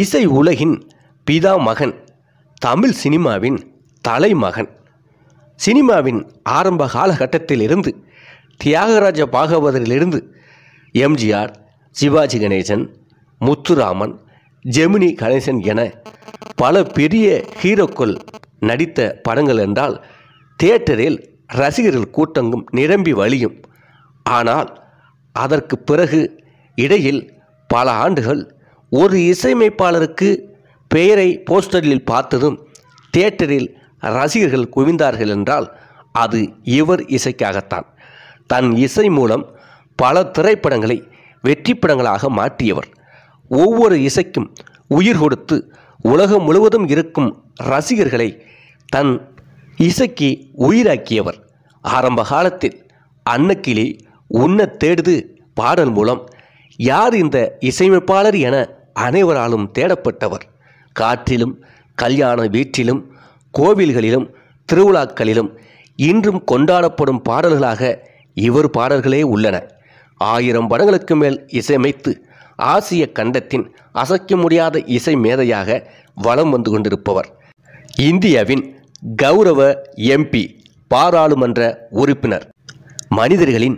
இசை உலகின் பிதா மகன் தமிழ் சினிமாவின் தலைமகன் சினிமாவின் ஆரம்ப காலகட்டத்திலிருந்து தியாகராஜ பாகவதரிலிருந்து எம்ஜிஆர் சிவாஜி கணேசன் முத்துராமன் ஜெமினி கணேசன் என பல பெரிய ஹீரோக்கள் நடித்த படங்கள் என்றால் தியேட்டரில் ரசிகர்கள் கூட்டங்கும் நிரம்பி வழியும் ஆனால் அதற்கு பிறகு இடையில் பல ஆண்டுகள் ஒரு இசையமைப்பாளருக்கு பெயரை போஸ்டரில் பார்த்ததும் தியேட்டரில் ரசிகர்கள் குவிந்தார்கள் என்றால் அது இவர் இசைக்காகத்தான் தன் இசை மூலம் பல திரைப்படங்களை வெற்றி படங்களாக மாற்றியவர் ஒவ்வொரு இசைக்கும் உயிர் கொடுத்து உலகம் முழுவதும் இருக்கும் ரசிகர்களை தன் இசைக்கு உயிராக்கியவர் ஆரம்ப காலத்தில் அன்னக்கிளி உன்னை தேடுது பாடல் மூலம் யார் இந்த இசையமைப்பாளர் என அனைவராலும் தேடப்பட்டவர் காற்றிலும் கல்யாண வீட்டிலும் கோவில்களிலும் திருவிழாக்களிலும் இன்றும் கொண்டாடப்படும் பாடல்களாக இவர் பாடல்களே உள்ளன ஆயிரம் படங்களுக்கு மேல் இசையமைத்து ஆசிய கண்டத்தின் அசைக்க முடியாத இசை மேதையாக வலம் வந்து கொண்டிருப்பவர் இந்தியாவின் கௌரவ எம்பி பாராளுமன்ற உறுப்பினர் மனிதர்களின்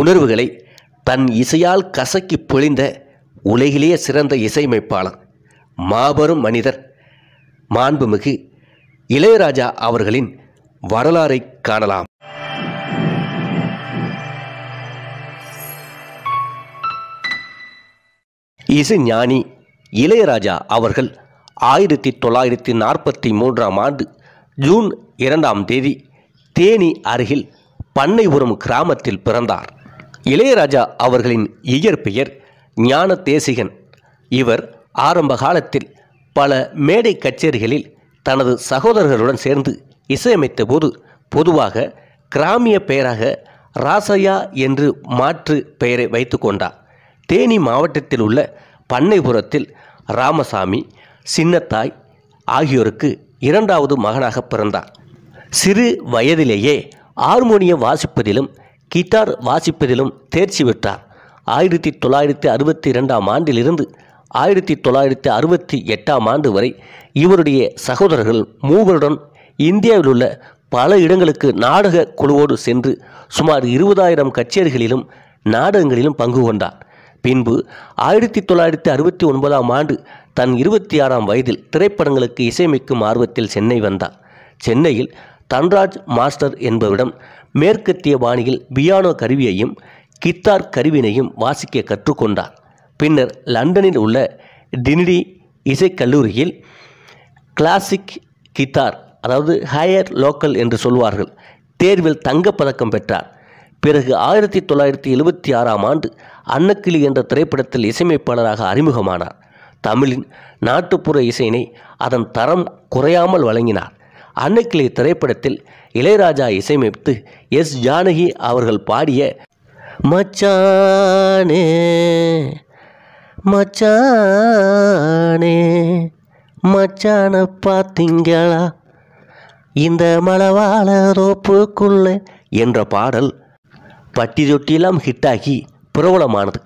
உணர்வுகளை தன் இசையால் கசக்கி பொழிந்த உலகிலேயே சிறந்த இசையமைப்பாளர் மாபெரும் மனிதர் மாண்புமிகு இளையராஜா அவர்களின் வரலாறை காணலாம் இசை ஞானி இளையராஜா அவர்கள் ஆயிரத்தி தொள்ளாயிரத்தி நாற்பத்தி மூன்றாம் ஆண்டு ஜூன் இரண்டாம் தேதி தேனி அருகில் பண்ணைபுரம் கிராமத்தில் பிறந்தார் இளையராஜா அவர்களின் இயற்பெயர் ஞான தேசிகன் இவர் ஆரம்ப காலத்தில் பல மேடை கச்சேரிகளில் தனது சகோதரர்களுடன் சேர்ந்து இசையமைத்த போது பொதுவாக கிராமிய பெயராக ராசையா என்று மாற்று பெயரை வைத்து கொண்டார் தேனி மாவட்டத்தில் உள்ள பண்ணைபுரத்தில் ராமசாமி சின்னத்தாய் ஆகியோருக்கு இரண்டாவது மகனாக பிறந்தார் சிறு வயதிலேயே ஹார்மோனியம் வாசிப்பதிலும் கிட்டார் வாசிப்பதிலும் தேர்ச்சி பெற்றார் ஆயிரத்தி தொள்ளாயிரத்தி அறுபத்தி இரண்டாம் ஆண்டிலிருந்து ஆயிரத்தி தொள்ளாயிரத்தி அறுபத்தி எட்டாம் ஆண்டு வரை இவருடைய சகோதரர்கள் மூவருடன் இந்தியாவில் உள்ள பல இடங்களுக்கு நாடக குழுவோடு சென்று சுமார் இருபதாயிரம் கச்சேரிகளிலும் நாடகங்களிலும் பங்கு கொண்டார் பின்பு ஆயிரத்தி தொள்ளாயிரத்தி அறுபத்தி ஒன்பதாம் ஆண்டு தன் இருபத்தி ஆறாம் வயதில் திரைப்படங்களுக்கு இசையமைக்கும் ஆர்வத்தில் சென்னை வந்தார் சென்னையில் தன்ராஜ் மாஸ்டர் என்பவரிடம் மேற்கத்திய பாணியில் பியானோ கருவியையும் கித்தார் கருவினையும் வாசிக்க கற்றுக்கொண்டார் பின்னர் லண்டனில் உள்ள டினிடி இசைக்கல்லூரியில் கிளாசிக் கித்தார் அதாவது ஹையர் லோக்கல் என்று சொல்வார்கள் தேர்வில் தங்கப்பதக்கம் பெற்றார் பிறகு ஆயிரத்தி தொள்ளாயிரத்தி எழுபத்தி ஆறாம் ஆண்டு அன்னக்கிளி என்ற திரைப்படத்தில் இசையமைப்பாளராக அறிமுகமானார் தமிழின் நாட்டுப்புற இசையினை அதன் தரம் குறையாமல் வழங்கினார் அன்னக்கிளி திரைப்படத்தில் இளையராஜா இசையமைத்து எஸ் ஜானகி அவர்கள் பாடிய மச்சானே மச்சானே மச்சான பார்த்தீங்களா இந்த மலவாள ரோப்புக்குள்ள என்ற பாடல் பட்டி தொட்டியெல்லாம் ஹிட்டாகி பிரபலமானது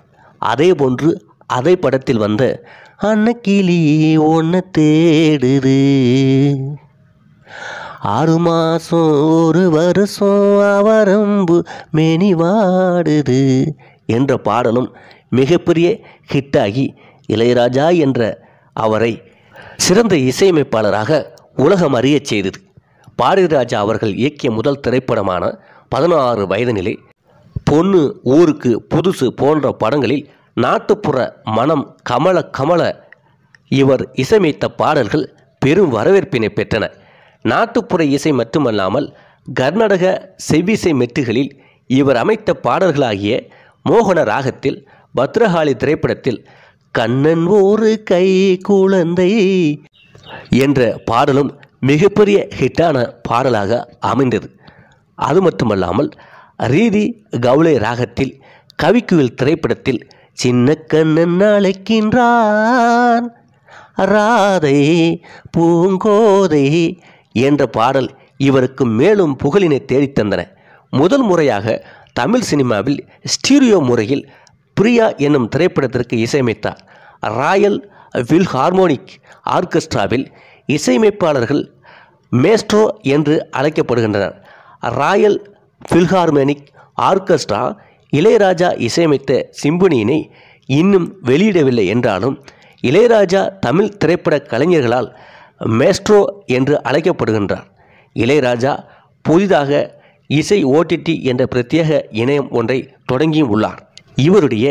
அதே போன்று அதே படத்தில் வந்த அன்னக்கிளி ஒன்ன தேடுது ஆறு மாதம் ஒரு வருஷம் அவரம்பு வாடுது என்ற பாடலும் மிகப்பெரிய ஹிட்டாகி இளையராஜா என்ற அவரை சிறந்த இசையமைப்பாளராக உலகம் அறியச் செய்தது பாரதிராஜா அவர்கள் இயக்கிய முதல் திரைப்படமான பதினாறு நிலை பொண்ணு ஊருக்கு புதுசு போன்ற படங்களில் நாட்டுப்புற மனம் கமல கமல இவர் இசையமைத்த பாடல்கள் பெரும் வரவேற்பினை பெற்றன நாட்டுப்புற இசை மட்டுமல்லாமல் கர்நாடக செவ்விசை மெட்டுகளில் இவர் அமைத்த பாடல்களாகிய மோகன ராகத்தில் பத்ரகாளி திரைப்படத்தில் கண்ணன் ஒரு கை குழந்தை என்ற பாடலும் மிகப்பெரிய ஹிட்டான பாடலாக அமைந்தது அது மட்டுமல்லாமல் ரீதி கவுளை ராகத்தில் கவிக்குவில் திரைப்படத்தில் சின்ன கண்ணன் அழைக்கின்றான் ராதை பூங்கோதை என்ற பாடல் இவருக்கு மேலும் புகழினை தேடித்தந்தன முதல் முறையாக தமிழ் சினிமாவில் ஸ்டீரியோ முறையில் பிரியா என்னும் திரைப்படத்திற்கு இசையமைத்தார் ராயல் வில் ஹார்மோனிக் ஆர்கெஸ்ட்ராவில் இசையமைப்பாளர்கள் மேஸ்ட்ரோ என்று அழைக்கப்படுகின்றனர் ராயல் ஃபில்ஹார்மோனிக் ஆர்கெஸ்ட்ரா இளையராஜா இசையமைத்த சிம்பனியினை இன்னும் வெளியிடவில்லை என்றாலும் இளையராஜா தமிழ் திரைப்பட கலைஞர்களால் மேஸ்ட்ரோ என்று அழைக்கப்படுகின்றார் இளையராஜா புதிதாக இசை ஓடிடி என்ற பிரத்யேக இணையம் ஒன்றை தொடங்கியும் உள்ளார் இவருடைய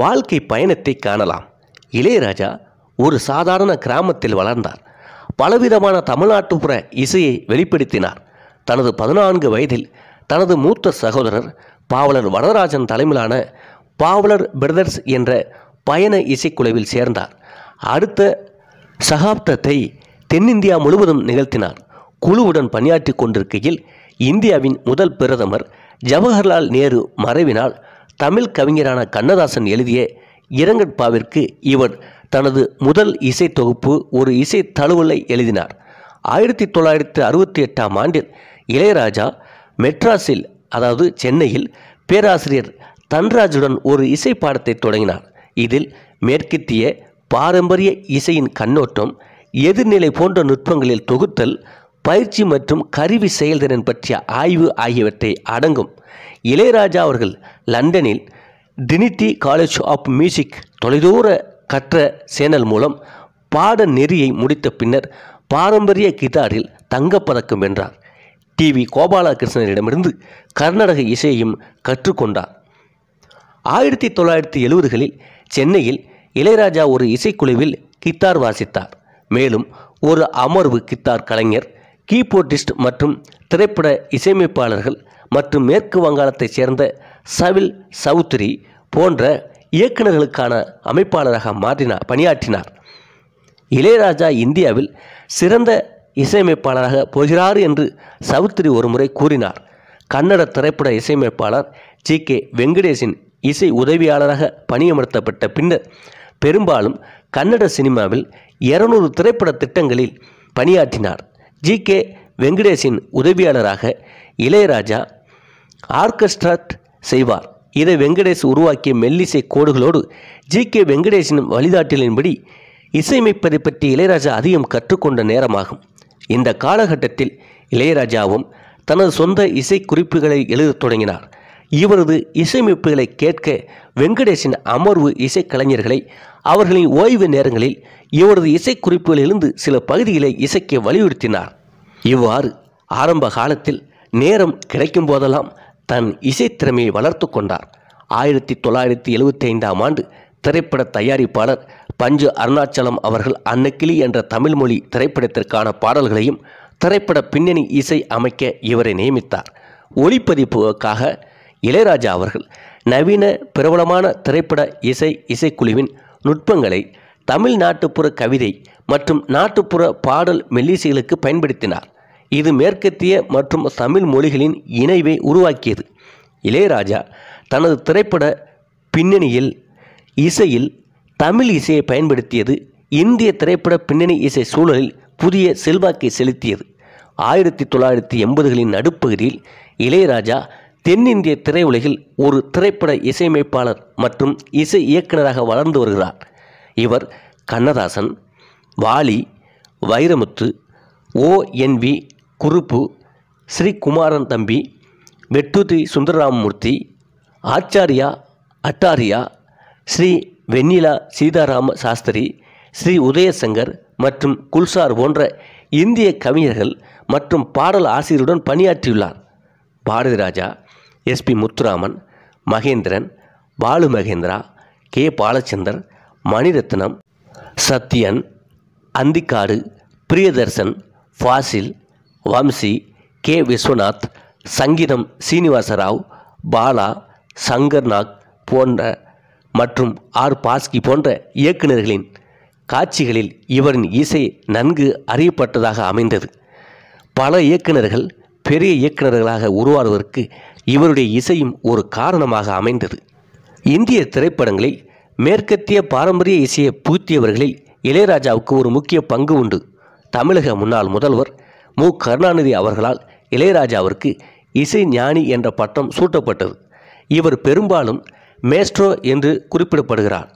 வாழ்க்கை பயணத்தை காணலாம் இளையராஜா ஒரு சாதாரண கிராமத்தில் வளர்ந்தார் பலவிதமான தமிழ்நாட்டுப்புற இசையை வெளிப்படுத்தினார் தனது பதினான்கு வயதில் தனது மூத்த சகோதரர் பாவலர் வரதராஜன் தலைமையிலான பாவலர் பிரதர்ஸ் என்ற பயண இசைக்குழுவில் சேர்ந்தார் அடுத்த சகாப்தத்தை தென்னிந்தியா முழுவதும் நிகழ்த்தினார் குழுவுடன் பணியாற்றி கொண்டிருக்கையில் இந்தியாவின் முதல் பிரதமர் ஜவஹர்லால் நேரு மறைவினால் தமிழ் கவிஞரான கண்ணதாசன் எழுதிய இரங்கட்பாவிற்கு இவர் தனது முதல் இசை தொகுப்பு ஒரு இசை தழுவலை எழுதினார் ஆயிரத்தி தொள்ளாயிரத்தி அறுபத்தி எட்டாம் ஆண்டில் இளையராஜா மெட்ராஸில் அதாவது சென்னையில் பேராசிரியர் தன்ராஜுடன் ஒரு இசை பாடத்தை தொடங்கினார் இதில் மேற்கித்திய பாரம்பரிய இசையின் கண்ணோட்டம் எதிர்நிலை போன்ற நுட்பங்களில் தொகுத்தல் பயிற்சி மற்றும் கருவி செயல்திறன் பற்றிய ஆய்வு ஆகியவற்றை அடங்கும் இளையராஜா அவர்கள் லண்டனில் டினிட்டி காலேஜ் ஆஃப் மியூசிக் தொலைதூர கற்ற சேனல் மூலம் பாட நெறியை முடித்த பின்னர் பாரம்பரிய கிதாரில் தங்கப்பதக்கம் வென்றார் டி வி கோபாலகிருஷ்ணனிடமிருந்து கர்நாடக இசையையும் கற்றுக்கொண்டார் ஆயிரத்தி தொள்ளாயிரத்தி எழுபதுகளில் சென்னையில் இளையராஜா ஒரு இசைக்குழுவில் கித்தார் வாசித்தார் மேலும் ஒரு அமர்வு கித்தார் கலைஞர் கீபோர்டிஸ்ட் மற்றும் திரைப்பட இசையமைப்பாளர்கள் மற்றும் மேற்கு வங்காளத்தைச் சேர்ந்த சவில் சவுத்ரி போன்ற இயக்குநர்களுக்கான அமைப்பாளராக மாற்றினார் பணியாற்றினார் இளையராஜா இந்தியாவில் சிறந்த இசையமைப்பாளராக போகிறார் என்று சவுத்ரி ஒருமுறை கூறினார் கன்னட திரைப்பட இசையமைப்பாளர் ஜி கே வெங்கடேஷின் இசை உதவியாளராக பணியமர்த்தப்பட்ட பின்னர் பெரும்பாலும் கன்னட சினிமாவில் இருநூறு திரைப்பட திட்டங்களில் பணியாற்றினார் ஜி கே வெங்கடேஷின் உதவியாளராக இளையராஜா ஆர்கெஸ்ட்ராட் செய்வார் இதை வெங்கடேஷ் உருவாக்கிய மெல்லிசை கோடுகளோடு ஜி கே வெங்கடேஷின் வழிகாட்டலின்படி இசையமைப்பதை பற்றி இளையராஜா அதிகம் கற்றுக்கொண்ட நேரமாகும் இந்த காலகட்டத்தில் இளையராஜாவும் தனது சொந்த இசை குறிப்புகளை எழுதத் தொடங்கினார் இவரது இசையமைப்புகளை கேட்க வெங்கடேஷின் அமர்வு இசைக்கலைஞர்களை அவர்களின் ஓய்வு நேரங்களில் இவரது இசைக்குறிப்புகளிலிருந்து சில பகுதிகளை இசைக்க வலியுறுத்தினார் இவ்வாறு ஆரம்ப காலத்தில் நேரம் கிடைக்கும் போதெல்லாம் தன் இசைத்திறமையை வளர்த்து கொண்டார் ஆயிரத்தி தொள்ளாயிரத்தி எழுபத்தி ஐந்தாம் ஆண்டு திரைப்பட தயாரிப்பாளர் பஞ்சு அருணாச்சலம் அவர்கள் அன்னக்கிளி என்ற தமிழ் மொழி திரைப்படத்திற்கான பாடல்களையும் திரைப்பட பின்னணி இசை அமைக்க இவரை நியமித்தார் ஒளிப்பதிப்புக்காக இளையராஜா அவர்கள் நவீன பிரபலமான திரைப்பட இசை இசைக்குழுவின் நுட்பங்களை தமிழ் நாட்டுப்புற கவிதை மற்றும் நாட்டுப்புற பாடல் மெல்லிசைகளுக்கு பயன்படுத்தினார் இது மேற்கத்திய மற்றும் தமிழ் மொழிகளின் இணைவை உருவாக்கியது இளையராஜா தனது திரைப்பட பின்னணியில் இசையில் தமிழ் இசையை பயன்படுத்தியது இந்திய திரைப்பட பின்னணி இசை சூழலில் புதிய செல்வாக்கை செலுத்தியது ஆயிரத்தி தொள்ளாயிரத்தி எண்பதுகளின் நடுப்பகுதியில் இளையராஜா தென்னிந்திய திரையுலகில் ஒரு திரைப்பட இசையமைப்பாளர் மற்றும் இசை இயக்குநராக வளர்ந்து வருகிறார் இவர் Kannadasan Vaali Vairamuthu O N V Kurup Sreekumaran Thampi வெட்டுதி சுந்தரராமமூர்த்தி ஆச்சாரியா அட்டாரியா ஸ்ரீ வெண்ணிலா சீதாராம சாஸ்திரி ஸ்ரீ உதயசங்கர் மற்றும் குல்சார் போன்ற இந்திய கவிஞர்கள் மற்றும் பாடல் ஆசிரியருடன் பணியாற்றியுள்ளார் Bharathiraja SP Muthuraman Mahendran Balu Mahendra K Balachander Mani Ratnam Sathyan Anthikad Priyadarshan Fazil Vamsy K Viswanath Sangeetham Srinivasa Rao Bala சங்கர்நாக் போன்ற மற்றும் ஆர் பாஸ்கி போன்ற இயக்குநர்களின் காட்சிகளில் இவரின் இசை நன்கு அறியப்பட்டதாக அமைந்தது பல இயக்குநர்கள் பெரிய இயக்குநர்களாக உருவாடுவதற்கு இவருடைய இசையும் ஒரு காரணமாக அமைந்தது இந்திய திரைப்படங்களில் மேற்கத்திய பாரம்பரிய இசையை பூத்தியவர்களில் இளையராஜாவுக்கு ஒரு முக்கிய பங்கு உண்டு தமிழக முன்னாள் முதல்வர் மு கருணாநிதி அவர்களால் இளையராஜாவிற்கு இசை ஞானி என்ற பட்டம் சூட்டப்பட்டது இவர் பெரும்பாலும் மேஸ்ட்ரோ என்று குறிப்பிடப்படுகிறார்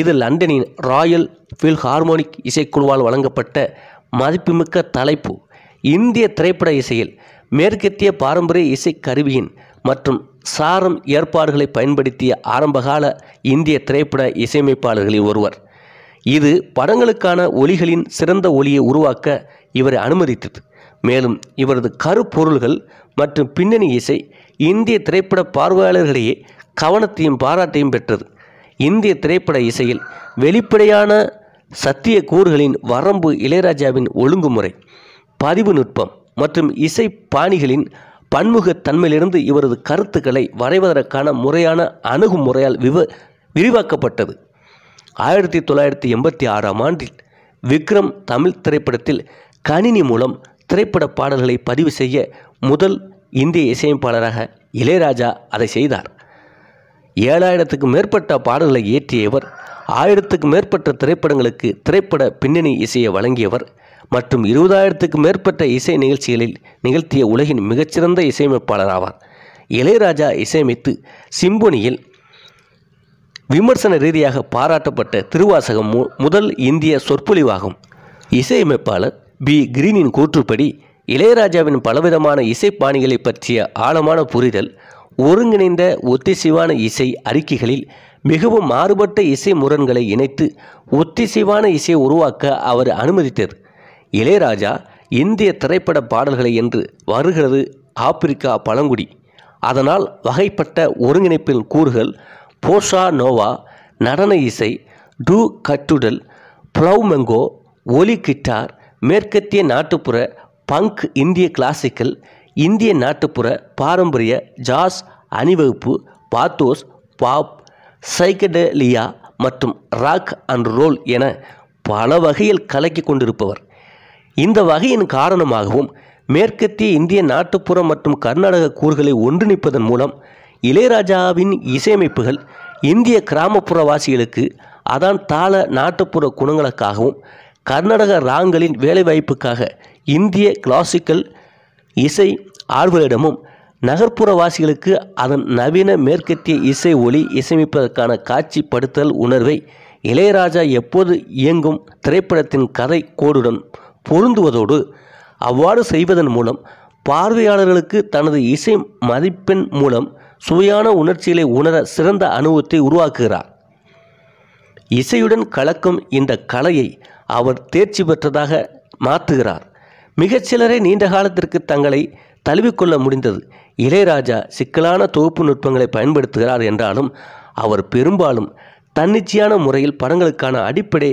இது லண்டனின் ராயல் ஃபில் ஹார்மோனிக் இசைக்குழுவால் வழங்கப்பட்ட மதிப்புமிக்க தலைப்பு இந்திய திரைப்பட இசையில் மேற்கத்திய பாரம்பரிய இசை கருவியின் மற்றும் சாரம் ஏற்பாடுகளை பயன்படுத்திய ஆரம்பகால இந்திய திரைப்பட இசையமைப்பாளர்களில் ஒருவர் இது படங்களுக்கான ஒலிகளின் சிறந்த ஒலியை உருவாக்க இவரை அனுமதித்தது மேலும் இவரது கருப்பொருள்கள் மற்றும் பின்னணி இசை இந்திய திரைப்பட பார்வையாளர்களிடையே கவனத்தையும் பாராட்டையும் பெற்றது இந்திய திரைப்பட இசையில் வெளிப்படையான சத்திய கூறுகளின் வரம்பு இளையராஜாவின் ஒழுங்குமுறை பதிவு நுட்பம் மற்றும் இசை பாணிகளின் பன்முகத்தன்மையிலிருந்து இவரது கருத்துக்களை வரைவதற்கான முறையான அணுகுமுறையால் விவ விரிவாக்கப்பட்டது ஆயிரத்தி தொள்ளாயிரத்தி எண்பத்தி ஆறாம் ஆண்டில் விக்ரம் தமிழ் திரைப்படத்தில் கணினி மூலம் திரைப்பட பாடல்களை பதிவு செய்ய முதல் இந்திய இசையமைப்பாளராக இளையராஜா அதை செய்தார் ஏழாயிரத்துக்கு மேற்பட்ட பாடல்களை இயற்றிய இவர் ஆயிரத்துக்கு மேற்பட்ட திரைப்படங்களுக்கு திரைப்பட பின்னணி இசையை வழங்கியவர் மற்றும் இருபதாயிரத்துக்கு மேற்பட்ட இசை நிகழ்ச்சிகளில் நிகழ்த்திய உலகின் மிகச்சிறந்த இசையமைப்பாளர் ஆவார் இளையராஜா இசையமைத்து சிம்பொனியில் விமர்சன ரீதியாக பாராட்டப்பட்ட திருவாசகம் முதல் இந்திய சொற்பொழிவாகும் இசையமைப்பாளர் பி கிரீனின் கூற்றுப்படி இளையராஜாவின் பலவிதமான இசைப்பாணிகளை பற்றிய ஆழமான புரிதல் ஒருங்கிணைந்த ஒத்திசைவான இசை அறிக்கைகளில் மிகவும் மாறுபட்ட இசை முரண்களை இணைத்து ஒத்திசைவான இசையை உருவாக்க அவர் அனுமதித்தது இளையராஜா இந்திய திரைப்பட பாடல்களை என்று வருகிறது ஆப்பிரிக்கா பழங்குடி அதனால் வகைப்பட்ட ஒருங்கிணைப்பின் கூறுகள் போஷா நோவா நடன இசை டூ கட்டுடல் ப்ளவுமெங்கோ ஒலி கிட்டார் மேற்கத்திய நாட்டுப்புற பங்க் இந்திய கிளாசிக்கல் இந்திய நாட்டுப்புற பாரம்பரிய ஜாஸ் அணிவகுப்பு பாத்தோஸ் பாப் சைக்கடலியா மற்றும் ராக் அண்ட் ரோல் என பல வகையில் கலக்கி கொண்டிருப்பவர் இந்த வகையின் காரணமாகவும் மேற்கத்திய இந்திய நாட்டுப்புற மற்றும் கர்நாடக கூறுகளை ஒன்றிணைப்பதன் மூலம் இளையராஜாவின் இசையமைப்புகள் இந்திய கிராமப்புறவாசிகளுக்கு அதான் தாள நாட்டுப்புற குணங்களுக்காகவும் கர்நாடக ராங்களின் வேலைவாய்ப்புக்காக இந்திய கிளாசிக்கல் இசை ஆர்வலிடமும் நகர்ப்புறவாசிகளுக்கு அதன் நவீன மேற்கத்திய இசை ஒளி இசையமைப்பதற்கான காட்சிப்படுத்தல் உணர்வை இளையராஜா எப்போது இயங்கும் திரைப்படத்தின் கதை கோடுடன் பொருந்துவதோடு அவ்வாறு செய்வதன் மூலம் பார்வையாளர்களுக்கு தனது இசை மதிப்பெண் மூலம் சுவையான உணர்ச்சிகளை உணர சிறந்த அனுபவத்தை உருவாக்குகிறார் இசையுடன் கலக்கும் இந்த கலையை அவர் தேர்ச்சி பெற்றதாக மாற்றுகிறார் மிகச்சிலரை நீண்ட காலத்திற்கு தங்களை தழுவிக்கொள்ள முடிந்தது இளையராஜா சிக்கலான தொகுப்பு நுட்பங்களை பயன்படுத்துகிறார் என்றாலும் அவர் பெரும்பாலும் தன்னிச்சையான முறையில் படங்களுக்கான அடிப்படை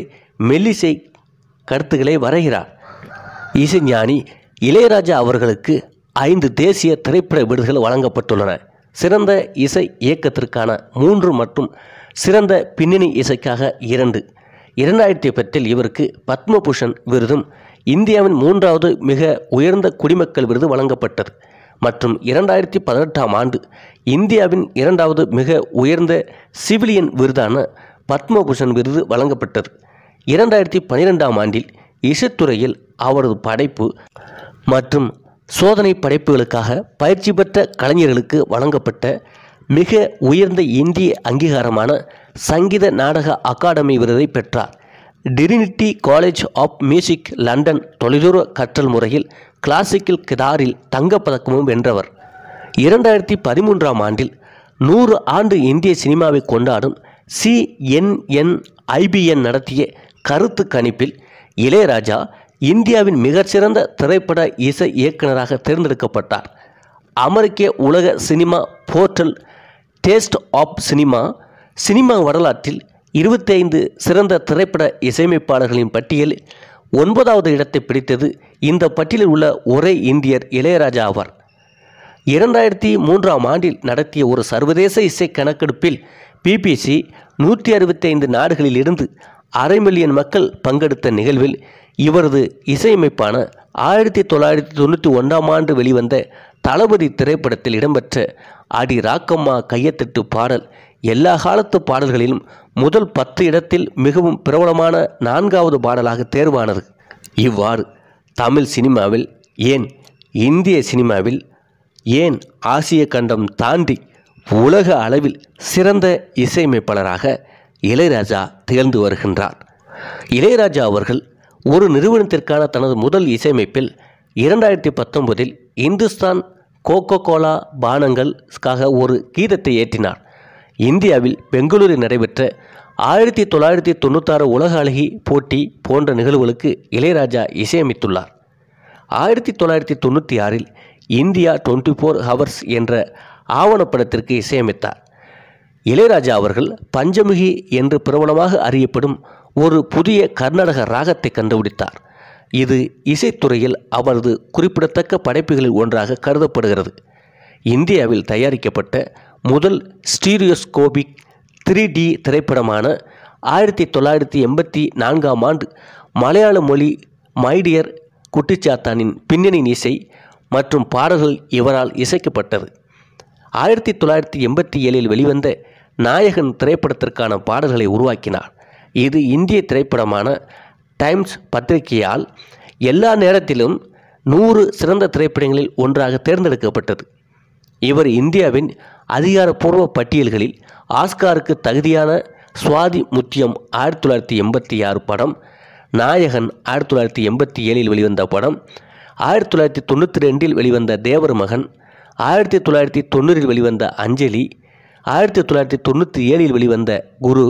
மெல்லிசை கருத்துக்களை வரைகிறார் இசைஞானி இளையராஜா அவர்களுக்கு ஐந்து தேசிய திரைப்பட விருதுகள் வழங்கப்பட்டுள்ளன சிறந்த இசை இயக்கத்திற்கான மூன்று மற்றும் சிறந்த பின்னணி இசைக்காக இரண்டு இரண்டாயிரத்தி பத்தில் இவருக்கு பத்மபூஷன் விருதும் இந்தியாவின் மூன்றாவது மிக உயர்ந்த குடிமக்கள் விருது வழங்கப்பட்டது மற்றும் இரண்டாயிரத்தி பதினெட்டாம் ஆண்டு இந்தியாவின் இரண்டாவது மிக உயர்ந்த சிவிலியன் விருதான பத்மபூஷன் விருது வழங்கப்பட்டது இரண்டாயிரத்தி பனிரெண்டாம் ஆண்டில் இசைத்துறையில் அவரது படைப்பு மற்றும் சோதனை படைப்புகளுக்காக பயிற்சி பெற்ற கலைஞர்களுக்கு வழங்கப்பட்ட மிக உயர்ந்த இந்திய அங்கீகாரமான சங்கீத நாடக அகாடமி விருதை பெற்றார் Trinity college of music London தொலைதூர கற்றல் முறையில் கிளாசிக்கல் கிதாரில் தங்கப்பதக்கமும் வென்றவர் இரண்டாயிரத்தி பதிமூன்றாம் ஆண்டில் நூறு ஆண்டு இந்திய சினிமாவை கொண்டாடும் சிஎன்என்ஐபிஎன் நடத்திய கருத்து கணிப்பில் இளையராஜா இந்தியாவின் மிகச்சிறந்த திரைப்பட இசை இயக்குநராக தேர்ந்தெடுக்கப்பட்டார் அமெரிக்க உலக cinema portal taste of cinema cinema வரலாற்றில் இருபத்தைந்து சிறந்த திரைப்பட இசையமைப்பாளர்களின் பட்டியலில் ஒன்பதாவது இடத்தை பிடித்தது இந்த பட்டியலில் உள்ள ஒரே இந்தியர் இளையராஜா ஆவார் இரண்டாயிரத்தி மூன்றாம் ஆண்டில் நடத்திய ஒரு சர்வதேச இசை கணக்கெடுப்பில் பிபிசி நூற்றி அறுபத்தைந்து நாடுகளில் இருந்து அரை மில்லியன் மக்கள் பங்கெடுத்த நிகழ்வில் இவரது இசையமைப்பான ஆயிரத்தி தொள்ளாயிரத்தி தொண்ணூற்றி ஒன்றாம் ஆண்டு வெளிவந்த தளபதி திரைப்படத்தில் இடம்பெற்ற அடி ராக்கம்மா கையத்திட்டு பாடல் எல்லா காலத்து பாடல்களிலும் முதல் பத்து இடத்தில் மிகவும் பிரபலமான நான்காவது பாடலாக தேர்வானது இவ்வாறு தமிழ் சினிமாவில் ஏன் இந்திய சினிமாவில் ஏன் ஆசிய கண்டம் தாண்டி உலக அளவில் சிறந்த இசையமைப்பாளராக இளையராஜா திகழ்ந்து வருகின்றார் இளையராஜா அவர்கள் ஒரு நிறுவனத்திற்கான தனது முதல் இசையமைப்பில் இரண்டாயிரத்தி பத்தொன்பதில் இந்துஸ்தான் கோகோ கோலா பானங்கள்காக ஒரு கீதத்தை ஏற்றினார் இந்தியாவில் பெங்களூரில் நடைபெற்ற ஆயிரத்தி தொள்ளாயிரத்தி தொண்ணூத்தாறு உலக அழகி போட்டி போன்ற நிகழ்வுகளுக்கு இளையராஜா இசையமைத்துள்ளார் ஆயிரத்தி தொள்ளாயிரத்தி தொண்ணூற்றி ஆறில் இந்தியா டுவெண்ட்டி ஃபோர் ஹவர்ஸ் என்ற ஆவணப்படத்திற்கு இசையமைத்தார் இளையராஜா அவர்கள் பஞ்சமுகி என்று பிரபலமாக அறியப்படும் ஒரு புதிய கர்நாடக ராகத்தை கண்டுபிடித்தார் இது இசைத்துறையில் அவரது குறிப்பிடத்தக்க படைப்புகளில் ஒன்றாக கருதப்படுகிறது இந்தியாவில் தயாரிக்கப்பட்ட முதல் ஸ்டீரியோஸ்கோபிக் த்ரீ டி திரைப்படமான ஆயிரத்தி தொள்ளாயிரத்தி எண்பத்தி நான்காம் ஆண்டு மலையாள மொழி மைடியர் குட்டிச்சாத்தானின் பின்னணி இசை மற்றும் பாடல்கள் இவரால் இசைக்கப்பட்டது ஆயிரத்தி தொள்ளாயிரத்தி எண்பத்தி ஏழில் வெளிவந்த நாயகன் திரைப்படத்திற்கான பாடல்களை உருவாக்கினார் இது இந்திய திரைப்படமான டைம்ஸ் பத்திரிகையால் எல்லா நேரத்திலும் நூறு சிறந்த திரைப்படங்களில் ஒன்றாக தேர்ந்தெடுக்கப்பட்டது இவர் இந்தியாவின் அதிகாரப்பூர்வ பட்டியல்களில் ஆஸ்காருக்கு தகுதியான சுவாதி முத்தியம் ஆயிரத்தி தொள்ளாயிரத்தி எண்பத்தி ஆறு படம் நாயகன் ஆயிரத்தி தொள்ளாயிரத்தி எண்பத்தி ஏழில் வெளிவந்த படம் ஆயிரத்தி தொள்ளாயிரத்தி தொண்ணூற்றி ரெண்டில் வெளிவந்த தேவர் மகன் ஆயிரத்தி தொள்ளாயிரத்தி தொண்ணூறில் வெளிவந்த அஞ்சலி ஆயிரத்தி தொள்ளாயிரத்தி தொண்ணூற்றி ஏழில் வெளிவந்த குரு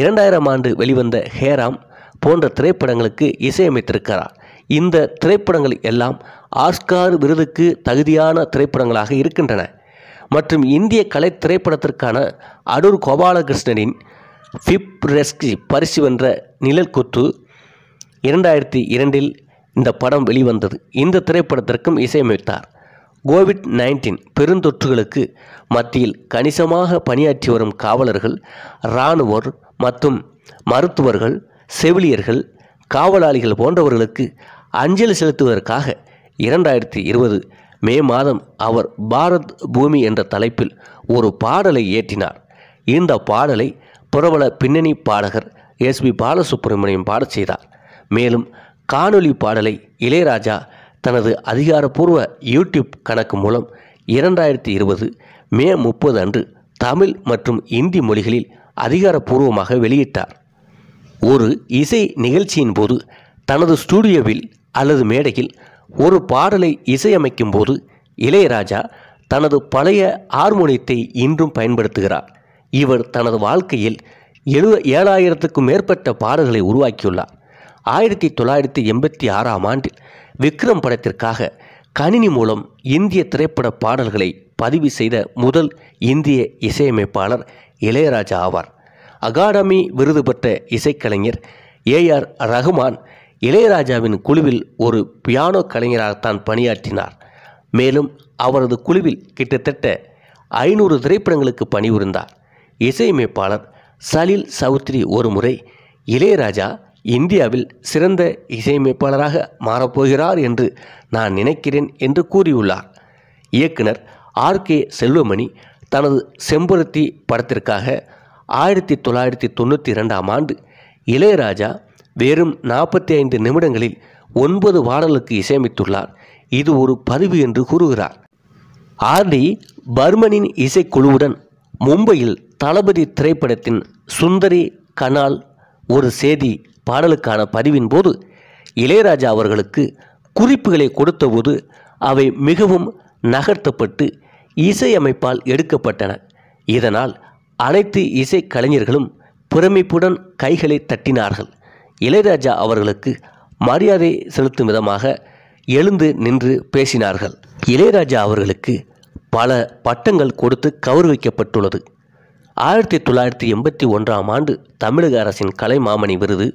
இரண்டாயிரம் ஆண்டு வெளிவந்த ஹேராம் போன்ற திரைப்படங்களுக்கு இசையமைத்திருக்கிறார் இந்த திரைப்படங்கள் எல்லாம் ஆஸ்கார் விருதுக்கு தகுதியான திரைப்படங்களாக இருக்கின்றன மற்றும் இந்திய கலை திரைப்படத்திற்கான அடூர் கோபாலகிருஷ்ணனின் ஃபிப் ரெஸ்கி பரிசு வென்ற நிழல் குத்து இரண்டாயிரத்தி இரண்டில் இந்த படம் வெளிவந்தது இந்த திரைப்படத்திற்கும் இசையமைத்தார் கோவிட் நைன்டீன் பெருந்தொற்றுகளுக்கு மத்தியில் கணிசமாக பணியாற்றி வரும் காவலர்கள் இராணுவர் மற்றும் மருத்துவர்கள் செவிலியர்கள் காவலாளிகள் போன்றவர்களுக்கு அஞ்சலி செலுத்துவதற்காக இரண்டாயிரத்தி இருபது மே மாதம் அவர் பாரத் பூமி என்ற தலைப்பில் ஒரு பாடலை இயற்றினார் இந்த பாடலை பிரபல பின்னணி பாடகர் எஸ் பி பாலசுப்ரமணியம் பாடச் செய்தார் மேலும் காணொலி பாடலை இளையராஜா தனது அதிகாரப்பூர்வ யூடியூப் கணக்கு மூலம் இரண்டாயிரத்தி இருபது மே முப்பது அன்று தமிழ் மற்றும் இந்தி மொழிகளில் அதிகாரப்பூர்வமாக வெளியிட்டார் ஒரு இசை நிகழ்ச்சியின் போது தனது ஸ்டூடியோவில் அல்லது மேடையில் ஒரு பாடலை இசையமைக்கும் போது இளையராஜா தனது பழைய ஹார்மோனியத்தை இன்றும் பயன்படுத்துகிறார் இவர் தனது வாழ்க்கையில் எழுவ ஏழாயிரத்துக்கும் மேற்பட்ட பாடல்களை உருவாக்கியுள்ளார் ஆயிரத்தி தொள்ளாயிரத்தி எண்பத்தி ஆறாம் ஆண்டில் விக்ரம் படத்திற்காக கணினி மூலம் இந்திய திரைப்பட பாடல்களை பதிவு செய்த முதல் இந்திய இசையமைப்பாளர் இளையராஜா ஆவார் அகாடமி விருது பெற்ற இசைக்கலைஞர் ஏ ஆர் ரஹ்மான் இளையராஜாவின் குழுவில் ஒரு பியானோ கலைஞராகத்தான் பணியாற்றினார் மேலும் அவரது குழுவில் கிட்டத்தட்ட ஐநூறு திரைப்படங்களுக்கு பணிபுரிந்தார் இசையமைப்பாளர் சலீல் சௌத்ரி ஒருமுறை இளையராஜா இந்தியாவில் சிறந்த இசையமைப்பாளராக மாறப்போகிறார் என்று நான் நினைக்கிறேன் என்று கூறியுள்ளார் இயக்குனர் ஆர் கே செல்வமணி தனது செம்பருத்தி படத்திற்காக ஆயிரத்தி தொள்ளாயிரத்தி தொண்ணூற்றி இரண்டாம் ஆண்டு இளையராஜா வெறும் நாற்பத்தி ஐந்து நிமிடங்களில் ஒன்பது பாடலுக்கு இசையமைத்துள்ளார் இது ஒரு பதிவு என்று கூறுகிறார் ஆர்டி பர்மனின் இசைக்குழுவுடன் மும்பையில் தளபதி திரைப்படத்தின் சுந்தரி கனால் ஒரு செய்தி பாடலுக்கான பதிவின் போது இளையராஜா அவர்களுக்கு குறிப்புகளை கொடுத்தபோது அவை மிகவும் நகர்த்தப்பட்டு இசையமைப்பால் எடுக்கப்பட்டன இதனால் அனைத்து இசை கலைஞர்களும் பிரமிப்புடன் கைகளை தட்டினார்கள் இளையராஜா அவர்களுக்கு மரியாதை செலுத்தும் விதமாக எழுந்து நின்று பேசினார்கள் இளையராஜா அவர்களுக்கு பல பட்டங்கள் கொடுத்து கௌரவிக்கப்பட்டுள்ளது ஆயிரத்தி தொள்ளாயிரத்தி எண்பத்தி ஒன்றாம் ஆண்டு தமிழக அரசின் கலை மாமணி விருது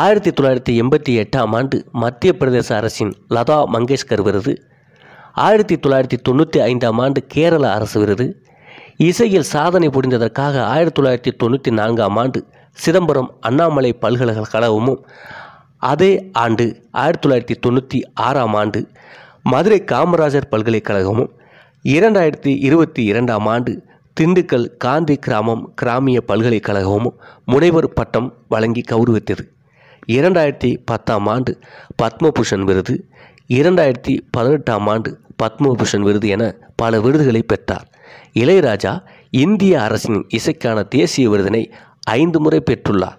ஆயிரத்தி தொள்ளாயிரத்தி எண்பத்தி எட்டாம் ஆண்டு மத்திய பிரதேச அரசின் லதா மங்கேஷ்கர் விருது ஆயிரத்தி தொள்ளாயிரத்தி தொண்ணூற்றி ஐந்தாம் ஆண்டு கேரள அரசு விருது இசையில் சாதனை புரிந்ததற்காக ஆயிரத்தி தொள்ளாயிரத்தி தொண்ணூற்றி நான்காம் ஆண்டு சிதம்பரம் அண்ணாமலை பல்கலைக்கழகமும் அதே ஆண்டு ஆயிரத்தி தொள்ளாயிரத்தி தொண்ணூற்றி ஆறாம் ஆண்டு மதுரை காமராஜர் பல்கலைக்கழகமும் இரண்டாயிரத்தி இருபத்தி இரண்டாம் ஆண்டு திண்டுக்கல் காந்தி கிராமம் கிராமிய பல்கலைக்கழகமும் முனைவர் பட்டம் வழங்கி கௌரவித்தது இரண்டாயிரத்தி பத்தாம் ஆண்டு பத்மபூஷன் விருது இரண்டாயிரத்தி பதினெட்டாம் ஆண்டு பத்மபூஷன் விருது என பல விருதுகளை பெற்றார் இளையராஜா இந்திய அரசின் இசைக்கான தேசிய விருதினை ஐந்து முறை பெற்றுள்ளார்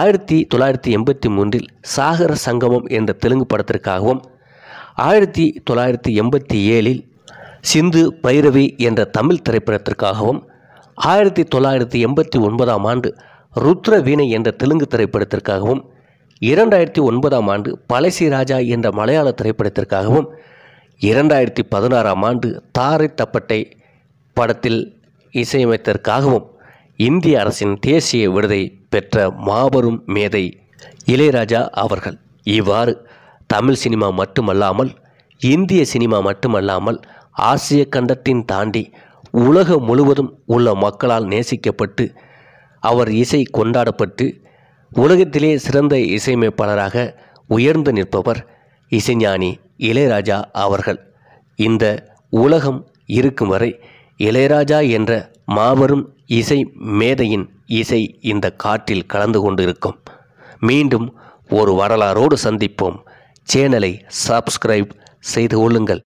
ஆயிரத்தி தொள்ளாயிரத்தி எண்பத்தி மூன்றில் சாகர சங்கமம் என்ற தெலுங்கு படத்திற்காகவும் ஆயிரத்தி தொள்ளாயிரத்தி எண்பத்தி ஏழில் சிந்து பைரவி என்ற தமிழ் திரைப்படத்திற்காகவும் ஆயிரத்தி தொள்ளாயிரத்தி எண்பத்தி ஒன்பதாம் ஆண்டு ருத்ர வீணை என்ற தெலுங்கு திரைப்படத்திற்காகவும் இரண்டாயிரத்தி ஒன்பதாம் ஆண்டு பழசி ராஜா என்ற மலையாள திரைப்படத்திற்காகவும் இரண்டாயிரத்தி பதினாறாம் ஆண்டு தாரை தப்பட்டை படத்தில் இசையமைத்ததற்காகவும் இந்திய அரசின் தேசிய விருதை பெற்ற மாபெரும் மேதை இளையராஜா அவர்கள் இவ்வாறு தமிழ் சினிமா மட்டுமல்லாமல் இந்திய சினிமா மட்டுமல்லாமல் ஆசிய கண்டத்தின் தாண்டி உலகம் முழுவதும் உள்ள மக்களால் நேசிக்கப்பட்டு அவர் இசை கொண்டாடப்பட்டு உலகத்திலே சிறந்த இசையமைப்பாளராக உயர்ந்து நிற்பவர் இசைஞானி இளையராஜா அவர்கள் இந்த உலகம் இருக்கும் வரை இளையராஜா என்ற மாபெரும் இசை மேதையின் இசை இந்த காற்றில் கலந்து கொண்டிருக்கும் மீண்டும் ஒரு வரலாறோடு சந்திப்போம் சேனலை சப்ஸ்கிரைப் செய்து கொள்ளுங்கள்